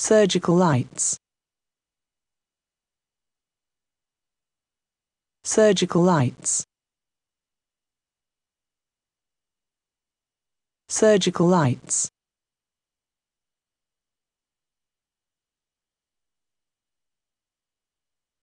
surgical lights, surgical lights, surgical lights.